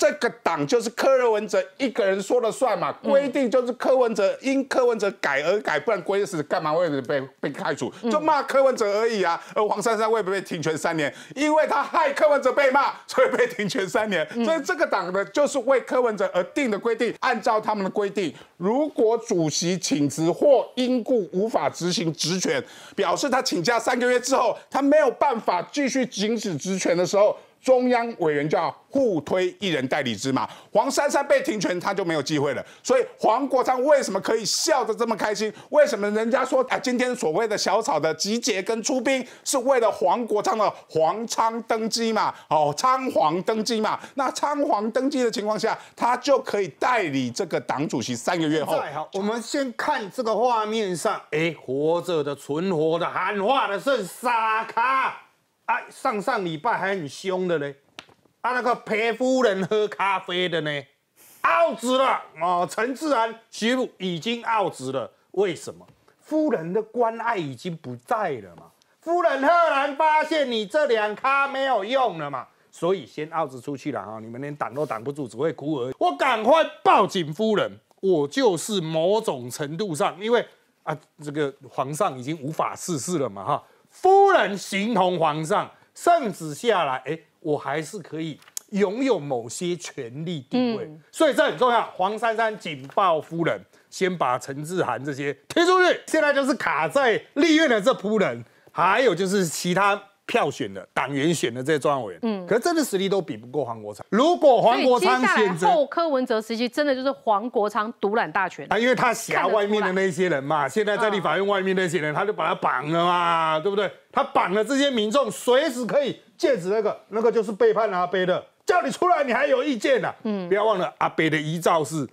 这个党就是柯文哲一个人说了算嘛？规定就是柯文哲因柯文哲改而改，不然规定是干嘛了被被开除？就骂柯文哲而已啊。而黄珊珊会不会停权三年？因为他害柯文哲被骂，所以被停权三年。所以这个党呢，就是为柯文哲而定的规定。按照他们的规定，如果主席请辞或因故无法执行职权，表示他请假三个月之后，他没有办法继续行使职权的时候。中央委员叫互推一人代理之嘛，黄珊珊被停权，他就没有机会了。所以黄国昌为什么可以笑得这么开心？为什么人家说啊，今天所谓的小草的集结跟出兵是为了黄国昌的仓昌登基嘛？哦，仓皇登基嘛。那仓皇登基的情况下，他就可以代理这个党主席三个月后。好，我们先看这个画面上，哎，活着的、存活的、喊话的是傻卡。上上礼拜还很凶的嘞，啊那个陪夫人喝咖啡的呢，傲职了哦，陈自然徐路已经傲职了，为什么？夫人的关爱已经不在了嘛，夫人赫然发现你这两咖没有用了嘛，所以先傲职出去了哈，你们连挡都挡不住，只会哭我。我赶快报警夫人，我就是某种程度上，因为啊这个皇上已经无法事事了嘛哈。夫人形同皇上，圣旨下来，哎，我还是可以拥有某些权力地位，所以这很重要。黄珊珊警报夫人，先把陈志涵这些推出去，现在就是卡在立院的这夫人，还有就是其他。票选的党员选的这些重要委员，嗯，可真的实力都比不过黄国昌。如果黄国昌选择后，柯文哲时期真的就是黄国昌独揽大权。啊，因为他辖外面的那些人嘛，现在在立法院外面那些人，他就把他绑了嘛，对不对？他绑了这些民众，随时可以借指那个，那个就是背叛阿贝的。叫你出来，你还有意见呐？嗯，不要忘了阿贝的遗诏是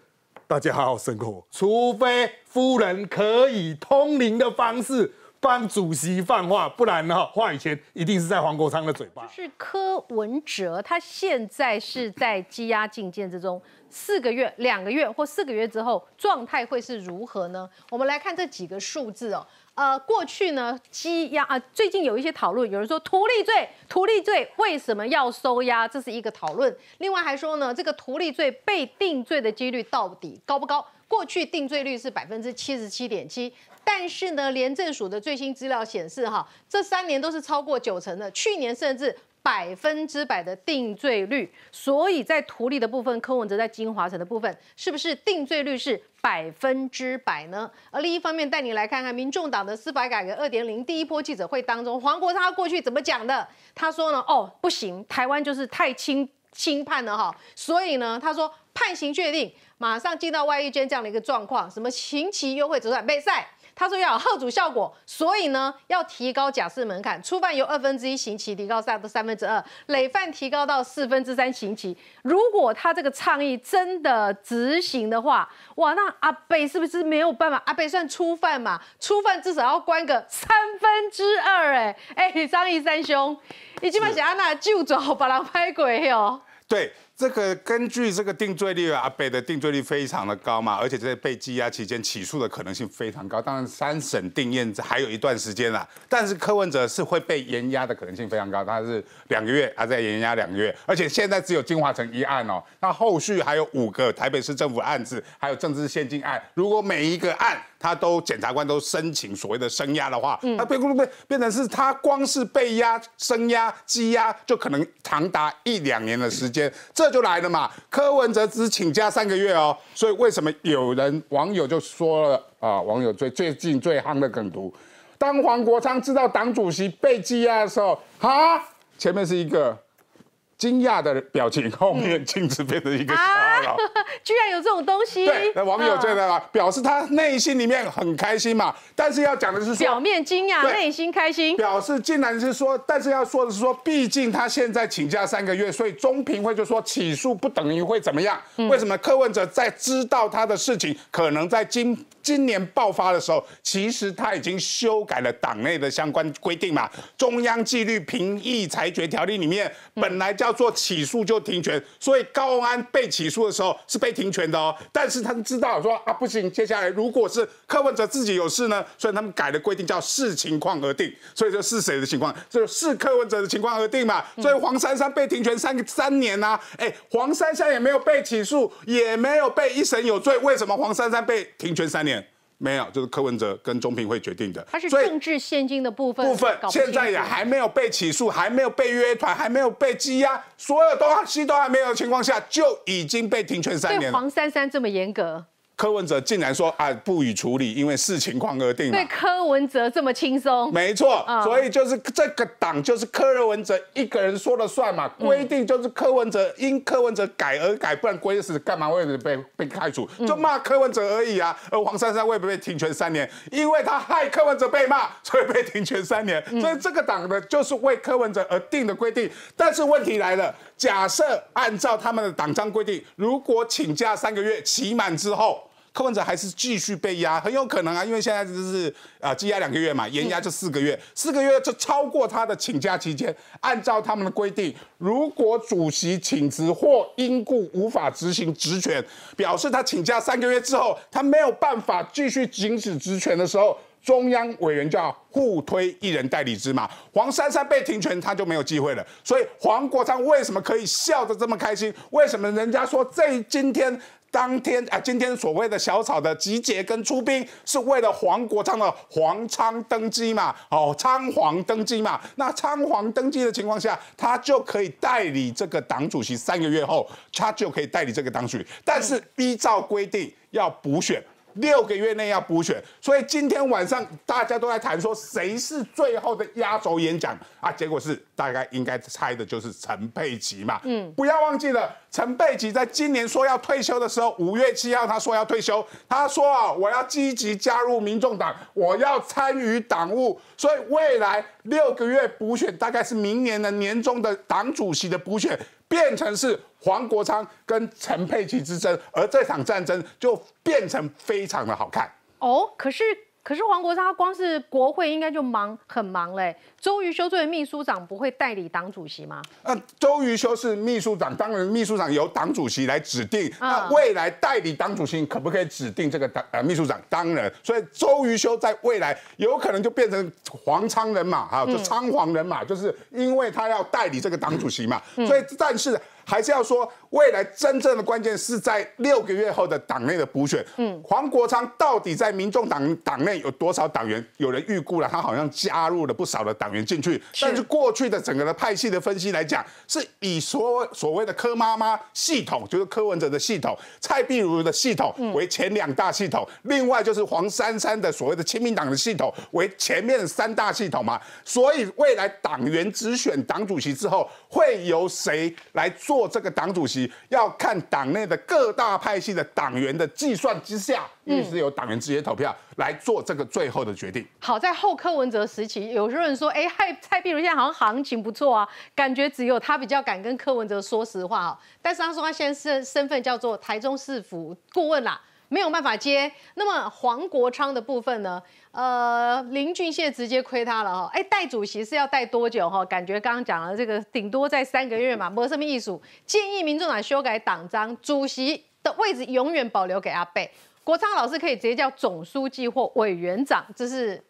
大家好好生活，除非夫人可以通灵的方式。帮主席放话，不然呢？话语权一定是在黄国昌的嘴巴。就是柯文哲，他现在是在羁押禁见之中，四个月、两个月或四个月之后，状态会是如何呢？我们来看这几个数字哦。呃，过去呢羁押啊，最近有一些讨论，有人说图利罪、图利罪为什么要收押，这是一个讨论。另外还说呢，这个图利罪被定罪的几率到底高不高？过去定罪率是百分之七十七点七，但是呢，廉政署的最新资料显示，哈，这三年都是超过九成的，去年甚至百分之百的定罪率。所以在图里的部分，柯文哲在金华城的部分，是不是定罪率是百分之百呢？而另一方面，带你来看看民众党的司法改革二点零第一波记者会当中，黄国昌过去怎么讲的？他说呢，哦，不行，台湾就是太轻轻判了，哈，所以呢，他说判刑确定。马上进到外遇间这样的一个状况，什么行棋优惠、折算、备赛，他说要有吓主效果，所以呢要提高假释门槛，初犯由二分之一刑期提高到三分之二，累犯提高到四分之三刑期。如果他这个倡议真的执行的话，哇，那阿贝是不是没有办法？阿贝算初犯嘛，初犯至少要关个三分之二。哎哎，张毅三兄，你今晚想安那救走，把狼拍鬼哟、对。这个根据这个定罪率啊，阿北的定罪率非常的高嘛，而且在被羁押期间起诉的可能性非常高。当然，三审定验还有一段时间啦，但是柯文哲是会被延押的可能性非常高，他是两个月，他在延押两个月。而且现在只有金华城一案哦，那后续还有五个台北市政府案子，还有政治献金案。如果每一个案他都检察官都申请所谓的升押的话，嗯，那变变 变成是他光是被押、升押、羁押就可能长达一两年的时间。这就来了嘛，柯文哲只请假三个月哦，所以为什么有人网友就说了啊？网友最最近最夯的梗图，当黄国昌知道党主席被羁押的时候，哈，前面是一个。惊讶的表情后面镜子变成一个笑了，居然有这种东西。对，那网友在那表示他内心里面很开心嘛，但是要讲的是说表面惊讶，内心开心，表示竟然是说，但是要说的是说，毕竟他现在请假三个月，所以中评会就说起诉不等于会怎么样？为什么？客问者在知道他的事情可能在今。今年爆发的时候，其实他已经修改了党内的相关规定嘛，《中央纪律评议裁决条例》里面本来叫做起诉就停权，所以高安被起诉的时候是被停权的哦。但是他知道说啊，不行，接下来如果是柯文哲自己有事呢，所以他们改了规定，叫视情况而定。所以说是谁的情况，就视柯文哲的情况而定嘛。所以黄珊珊被停权三三年呐，哎，黄珊珊也没有被起诉，也没有被一审有罪，为什么黄珊珊被停权三年？没有，就是柯文哲跟中评会决定的。他是政治现金的部分。部分现在也还没有被起诉，还没有被约谈，还没有被羁押，所有东西都还没有的情况下，就已经被停权三年。对黄珊珊这么严格。柯文哲竟然说啊不予处理，因为视情况而定。对柯文哲这么轻松？没错，所以就是这个党就是柯文哲一个人说了算嘛？规定就是柯文哲因柯文哲改而改，不然规定是干嘛会被被开除？就骂柯文哲而已啊。而黄珊珊会不会停权三年？因为她害柯文哲被骂，所以被停权三年。所以这个党呢，就是为柯文哲而定的规定。但是问题来了，假设按照他们的党章规定，如果请假三个月期满之后。扣分者还是继续被压，很有可能啊，因为现在就是呃羁押两个月嘛，延押就四个月，四个月就超过他的请假期间。按照他们的规定，如果主席请辞或因故无法执行职权，表示他请假三个月之后，他没有办法继续行使职权的时候，中央委员就要互推一人代理之嘛。黄珊珊被停权，他就没有机会了。所以黄国昌为什么可以笑得这么开心？为什么人家说这今天？当天啊，今天所谓的小草的集结跟出兵，是为了黄国昌的黄昌登基嘛？哦，仓皇登基嘛？那仓皇登基的情况下，他就可以代理这个党主席。三个月后，他就可以代理这个党主席。但是依照规定要补选，六个月内要补选。所以今天晚上大家都在谈说谁是最后的压轴演讲啊？结果是大概应该猜的就是陈佩琪嘛？嗯，不要忘记了。陈佩琪在今年说要退休的时候，五月七号他说要退休，他说啊，我要积极加入民众党，我要参与党务，所以未来六个月补选大概是明年的年终的党主席的补选，变成是黄国昌跟陈佩琪之争，而这场战争就变成非常的好看哦。可是。可是黄国昌光是国会应该就忙很忙嘞。周瑜修作为秘书长不会代理党主席吗？那周瑜修是秘书长，当然秘书长由党主席来指定。那未来代理党主席可不可以指定这个党呃秘书长当人？所以周瑜修在未来有可能就变成黄仓人马哈，就仓皇人马，就是因为他要代理这个党主席嘛。所以，但是。还是要说，未来真正的关键是在六个月后的党内的补选。嗯，黄国昌到底在民众党党内有多少党员？有人预估了，他好像加入了不少的党员进去。但是过去的整个的派系的分析来讲，是以所所谓的柯妈妈系统，就是柯文哲的系统、蔡碧如的系统为前两大系统，另外就是黄珊珊的所谓的亲民党的系统为前面三大系统嘛。所以未来党员只选党主席之后，会由谁来做？做这个党主席要看党内的各大派系的党员的计算之下，也是由党员直接投票来做这个最后的决定。好在后柯文哲时期，有些人说，哎，蔡蔡碧如现在好像行情不错啊，感觉只有他比较敢跟柯文哲说实话啊。但是他说他现在身身份叫做台中市府顾问啦。没有办法接。那么黄国昌的部分呢？呃，林俊宪直接亏他了哈。哎，代主席是要带多久哈？感觉刚刚讲了这个，顶多在三个月嘛。没什么艺术建议，民主党修改党章，主席的位置永远保留给阿贝。国昌老师可以直接叫总书记或委员长，这是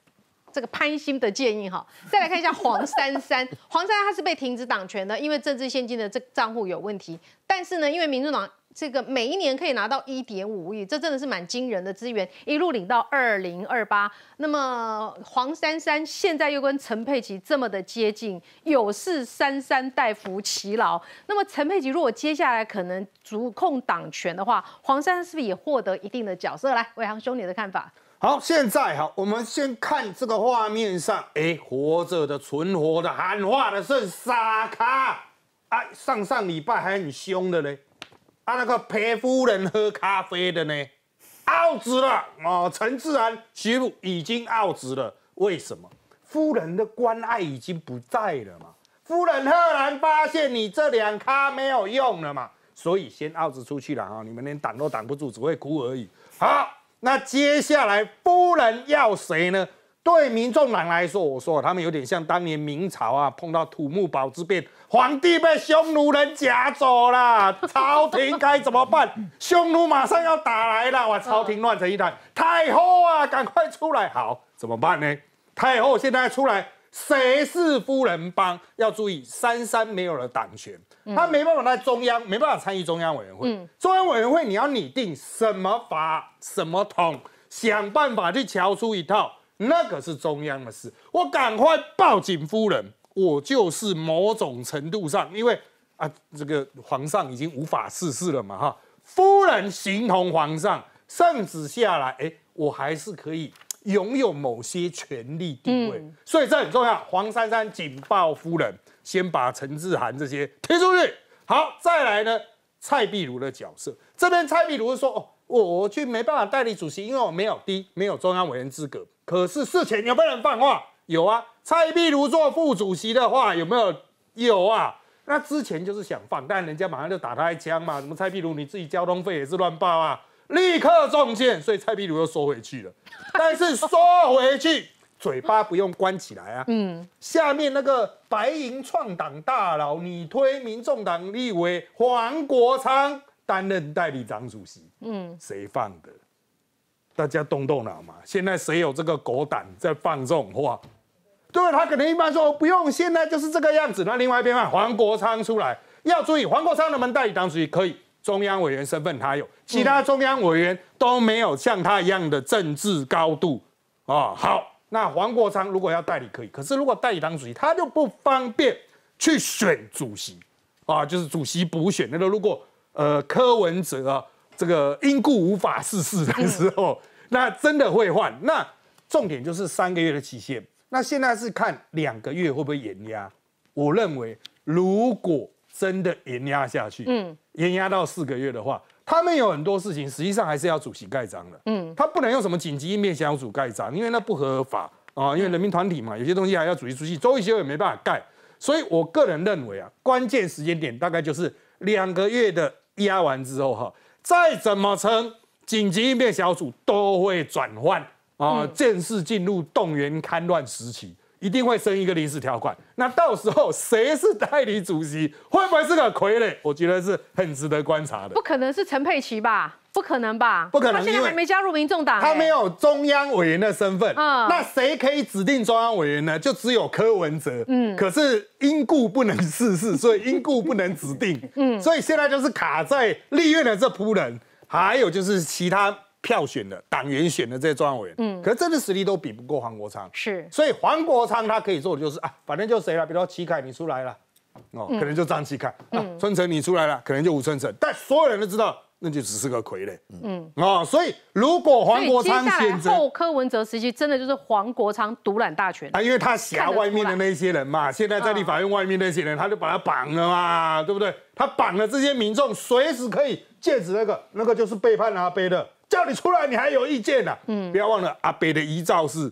这个潘兴的建议哈。再来看一下黄珊珊，黄珊珊她是被停止党权的，因为政治现金的这个账户有问题。但是呢，因为民主党。这个每一年可以拿到一点五亿，这真的是蛮惊人的资源，一路领到二零二八。那么黄珊珊现在又跟陈佩琪这么的接近，有事珊珊代夫其劳。那么陈佩琪如果接下来可能主控党权的话，黄珊珊是不是也获得一定的角色？来，魏航兄，你的看法？好，现在好，我们先看这个画面上，哎，活着的、存活的、喊话的是沙卡，哎，上上礼拜还很凶的呢。他那个陪夫人喝咖啡的呢，out 了哦，陈自然徐武已经 out 了，为什么？夫人的关爱已经不在了嘛？夫人赫然发现你这两咖没有用了嘛，所以先 out 出去了啊！你们连挡都挡不住，只会哭而已。好，那接下来夫人要谁呢？对民众党来说，我说他们有点像当年明朝啊，碰到土木堡之变，皇帝被匈奴人夹走了，朝廷该怎么办？匈奴马上要打来了，哇，朝廷乱成一团。太后啊，赶快出来！好，怎么办呢？太后现在出来，谁是夫人帮？要注意，珊珊没有了党权，她没办法在中央，没办法参与中央委员会。中央委员会你要拟定什么法，什么统，想办法去瞧出一套。那个是中央的事，我赶快报警夫人，我就是某种程度上，因为啊，这个皇上已经无法事事了嘛，哈，夫人形同皇上，圣旨下来，哎，我还是可以拥有某些权力地位，所以这很重要。黄珊珊警报夫人，先把陈志涵这些踢出去，好，再来呢，蔡必如的角色，这边蔡必如说，哦。我我去没办法代理主席，因为我没有一没有中央委员资格。可是事前有有人放话，有啊。蔡壁如做副主席的话，有没有？有啊。那之前就是想放，但人家马上就打他一枪嘛。什么蔡壁如，你自己交通费也是乱报啊，立刻中箭，所以蔡壁如又收回去了。但是收回去，嘴巴不用关起来啊。嗯。下面那个白银创党大佬，你推民众党立委黄国昌。担任代理党主席，嗯，谁放的？大家动动脑嘛。现在谁有这个狗胆在放种话？对，他可能一般说不用，现在就是这个样子。那另外一边，黄国昌出来要注意，黄国昌能代理党主席可以，中央委员身份他有，其他中央委员都没有像他一样的政治高度啊。好，那黄国昌如果要代理可以，可是如果代理党主席，他就不方便去选主席啊，就是主席补选那个如果。呃，柯文哲这个因故无法逝世的时候，那真的会换。那重点就是三个月的期限。那现在是看两个月会不会延压。我认为，如果真的延压下去，嗯，延压到四个月的话，他们有很多事情，实际上还是要主席盖章的，嗯，他不能用什么紧急应变小组盖章，因为那不合法啊，因为人民团体嘛，有些东西还要主席出席，周以修也没办法盖。所以我个人认为啊，关键时间点大概就是两个月的。压完之后哈，再怎么撑，紧急应变小组都会转换啊，正式进入动员戡乱时期。一定会生一个临时条款，那到时候谁是代理主席，会不会是个傀儡？我觉得是很值得观察的。不可能是陈佩琪吧？不可能吧？不可能，他现在还没加入民众党，他没有中央委员的身份。嗯，那谁可以指定中央委员呢？就只有柯文哲。嗯，可是因故不能逝世，所以因故不能指定。嗯，所以现在就是卡在立院的这仆人，还有就是其他。票选的党员选的这些中央委员，嗯，可是真的实力都比不过黄国昌，是，所以黄国昌他可以做的就是啊，反正就谁了，比如说齐凯你出来了，哦，可能就张齐凯，啊，春城你出来了，可能就吴春城，但所有人都知道。那就只是个傀儡，嗯啊，所以如果黄国昌选择后柯文哲时期，真的就是黄国昌独揽大权啊，因为他辖外面的那些人嘛，现在在立法院外面那些人，他就把他绑了嘛，对不对？他绑了这些民众，随时可以借此那个那个就是背叛阿北的，叫你出来，你还有意见呢？嗯，不要忘了阿北的遗诏是。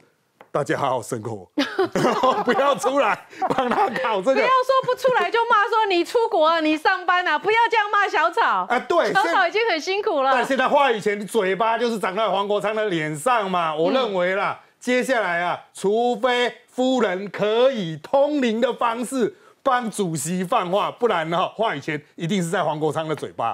大家好好生活，不要出来帮他搞这个。不要说不出来就骂，说你出国，你上班啊，不要这样骂小草啊。对，小草已经很辛苦了。但现在话语权嘴巴就是长在黄国昌的脸上嘛，我认为啦，接下来啊，除非夫人可以通灵的方式帮主席放话，不然呢，话语权一定是在黄国昌的嘴巴。